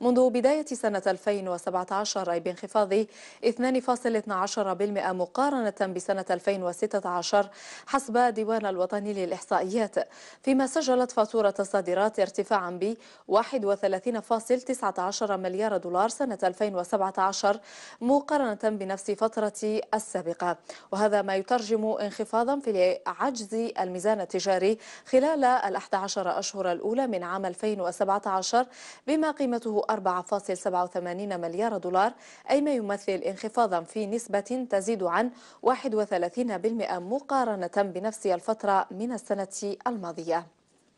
منذ بداية سنة 2017 أي بانخفاض 2.12% مقارنة بسنة 2016 حسب ديوان الوطني للإحصائيات فيما سجلت فاتورة الصادرات ارتفاعا ب 31.19 مليار دولار سنة 2017 مقارنة بنفس فترة السابقة وهذا ما يترجم انخفاضا في عجز الميزان التجاري خلال ال 11 أشهر الأولى من عام 2017 بما بما قيمته 4.87 مليار دولار أي ما يمثل انخفاضا في نسبة تزيد عن 31% مقارنة بنفس الفترة من السنة الماضية